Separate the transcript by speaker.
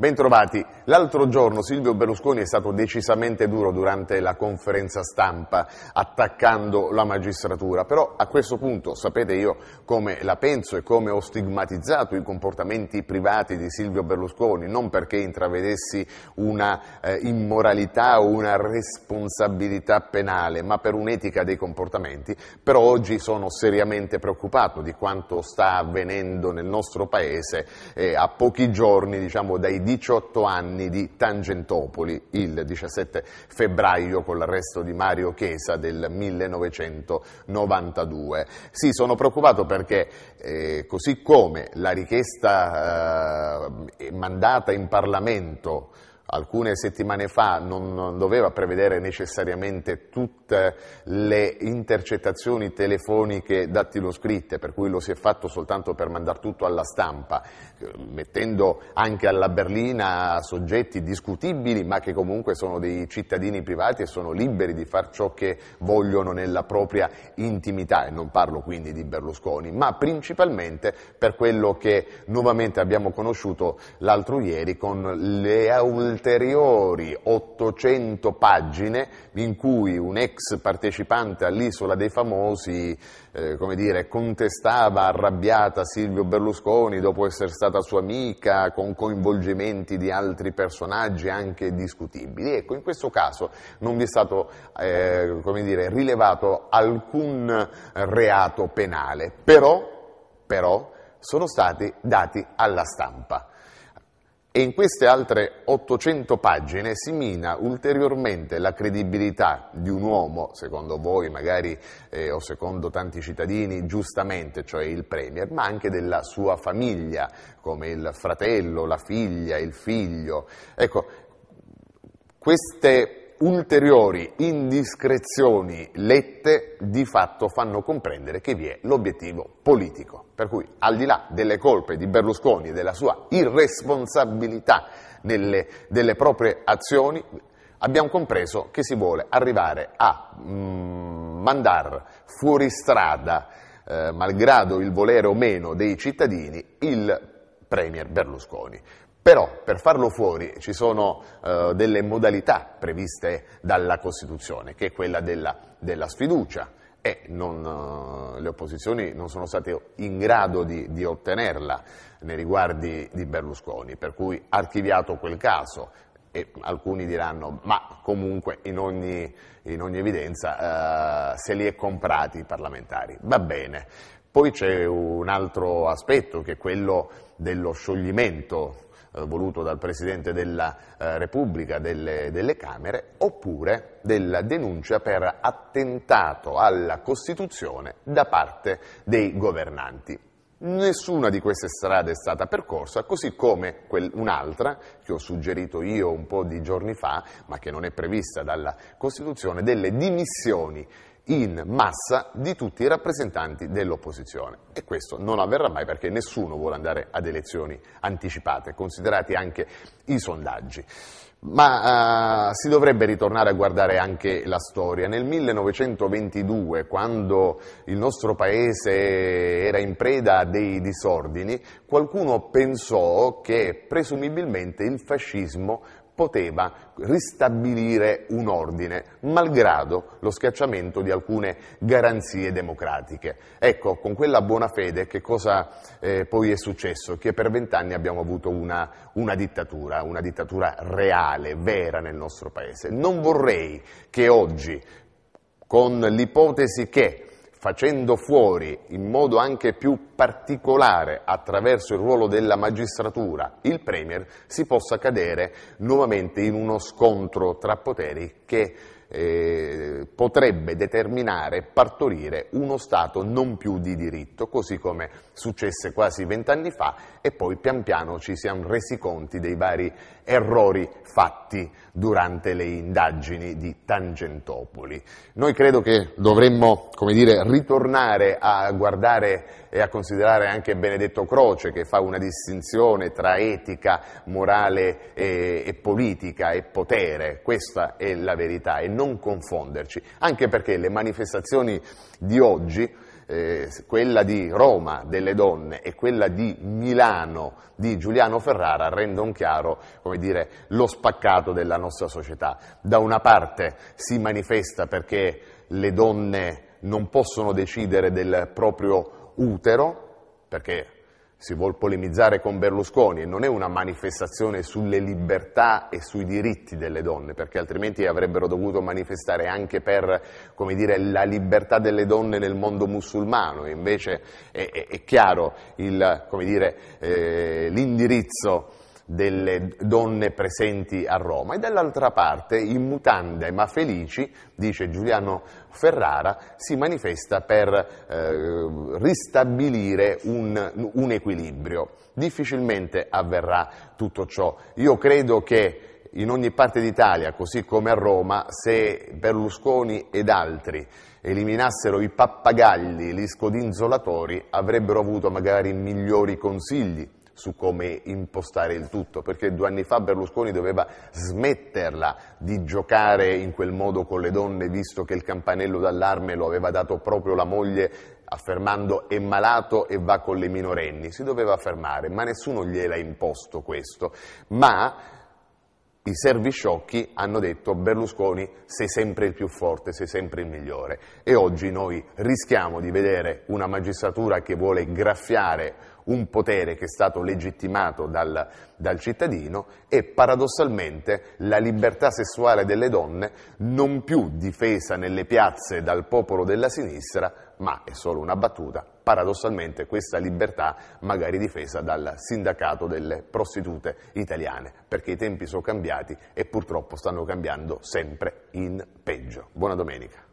Speaker 1: Bentrovati. L'altro giorno Silvio Berlusconi è stato decisamente duro durante la conferenza stampa, attaccando la magistratura, però a questo punto sapete io come la penso e come ho stigmatizzato i comportamenti privati di Silvio Berlusconi, non perché intravedessi una eh, immoralità o una responsabilità penale, ma per un'etica dei comportamenti, però oggi sono seriamente preoccupato di quanto sta avvenendo nel nostro Paese eh, a pochi giorni diciamo, dai 18 anni di Tangentopoli il 17 febbraio con l'arresto di Mario Chiesa del 1992. Sì, sono preoccupato perché eh, così come la richiesta eh, mandata in Parlamento alcune settimane fa non, doveva prevedere necessariamente tutte le intercettazioni telefoniche dattiloscritte, per cui lo si è fatto soltanto per mandare tutto alla stampa, eh, mettendo anche alla berlina soggetti discutibili, ma che comunque sono dei cittadini privati e sono liberi di fare ciò che vogliono nella propria intimità, e non parlo quindi di Berlusconi, ma principalmente per quello che nuovamente abbiamo conosciuto l'altro ieri con le ulteriori 800 pagine in cui un ex partecipante all'Isola dei Famosi eh, come dire, contestava arrabbiata Silvio Berlusconi dopo essere stata sua amica con coinvolgimenti di altri personaggi anche discutibili. Ecco, in questo caso non vi è stato eh, come dire, rilevato alcun reato penale, però, però sono stati dati alla stampa. E in queste altre 800 pagine si mina ulteriormente la credibilità di un uomo, secondo voi magari eh, o secondo tanti cittadini, giustamente, cioè il Premier, ma anche della sua famiglia, come il fratello, la figlia, il figlio. Ecco, queste ulteriori indiscrezioni lette di fatto fanno comprendere che vi è l'obiettivo politico. Per cui, al di là delle colpe di Berlusconi e della sua irresponsabilità nelle, delle proprie azioni, abbiamo compreso che si vuole arrivare a mm, mandare fuori strada, eh, malgrado il volere o meno dei cittadini, il Premier Berlusconi. Però per farlo fuori ci sono eh, delle modalità previste dalla Costituzione, che è quella della, della sfiducia, e non, eh, le opposizioni non sono state in grado di, di, ottenerla nei riguardi di Berlusconi, per cui archiviato quel caso. E alcuni diranno, ma comunque in ogni, in ogni evidenza eh, se li è comprati i parlamentari. Va bene, poi c'è un altro aspetto che è quello dello scioglimento eh, voluto dal Presidente della eh, Repubblica delle, delle Camere oppure della denuncia per attentato alla Costituzione da parte dei governanti. Nessuna di queste strade è stata percorsa, così come un'altra che ho suggerito io un po' di giorni fa, ma che non è prevista dalla Costituzione, delle dimissioni in massa di tutti i rappresentanti dell'opposizione. E questo non avverrà mai perché nessuno vuole andare ad elezioni anticipate, considerati anche i sondaggi. Ma eh, si dovrebbe ritornare a guardare anche la storia. Nel 1922, quando il nostro paese era in preda a dei disordini, qualcuno pensò che presumibilmente il fascismo poteva ristabilire un ordine, malgrado lo schiacciamento di alcune garanzie democratiche. Ecco, con quella buona fede che cosa eh, poi è successo? Che per vent'anni abbiamo avuto una, una, dittatura, una dittatura reale, vera nel nostro Paese. Non vorrei che oggi, con l'ipotesi che facendo fuori in modo anche più particolare attraverso il ruolo della magistratura il Premier, si possa cadere nuovamente in uno scontro tra poteri che eh, potrebbe determinare e partorire uno Stato non più di diritto, così come successe quasi vent'anni fa e poi pian piano ci siamo resi conti dei vari errori fatti durante le indagini di Tangentopoli. Noi credo che dovremmo, come dire, ritornare a guardare e a considerare anche Benedetto Croce che fa una distinzione tra etica, morale e, e politica e potere, questa è la verità e non confonderci anche perché le manifestazioni di oggi, eh, quella di Roma delle donne e quella di Milano di Giuliano Ferrara, rendono chiaro come dire, lo spaccato della nostra società. Da una parte si manifesta perché le donne non possono decidere del proprio utero, perché si vuole polemizzare con Berlusconi e non è una manifestazione sulle libertà e sui diritti delle donne, perché altrimenti avrebbero dovuto manifestare anche per come dire, la libertà delle donne nel mondo musulmano, invece è, è, è chiaro eh, l'indirizzo delle donne presenti a Roma e dall'altra parte, in mutande ma felici, dice Giuliano Ferrara, si manifesta per eh, ristabilire un, un equilibrio. Difficilmente avverrà tutto ciò. Io credo che in ogni parte d'Italia, così come a Roma, se Berlusconi ed altri eliminassero i pappagalli, gli scodinzolatori, avrebbero avuto magari migliori consigli su come impostare il tutto, perché due anni fa Berlusconi doveva smetterla di giocare in quel modo con le donne, visto che il campanello d'allarme lo aveva dato proprio la moglie affermando è malato e va con le minorenni, si doveva affermare, ma nessuno gliela ha imposto questo, ma i servi sciocchi hanno detto Berlusconi sei sempre il più forte, sei sempre il migliore e oggi noi rischiamo di vedere una magistratura che vuole graffiare un potere che è stato legittimato dal, dal cittadino e paradossalmente la libertà sessuale delle donne non più difesa nelle piazze dal popolo della sinistra, ma è solo una battuta, paradossalmente questa libertà magari difesa dal sindacato delle prostitute italiane, perché i tempi sono cambiati e purtroppo stanno cambiando sempre in peggio. Buona domenica.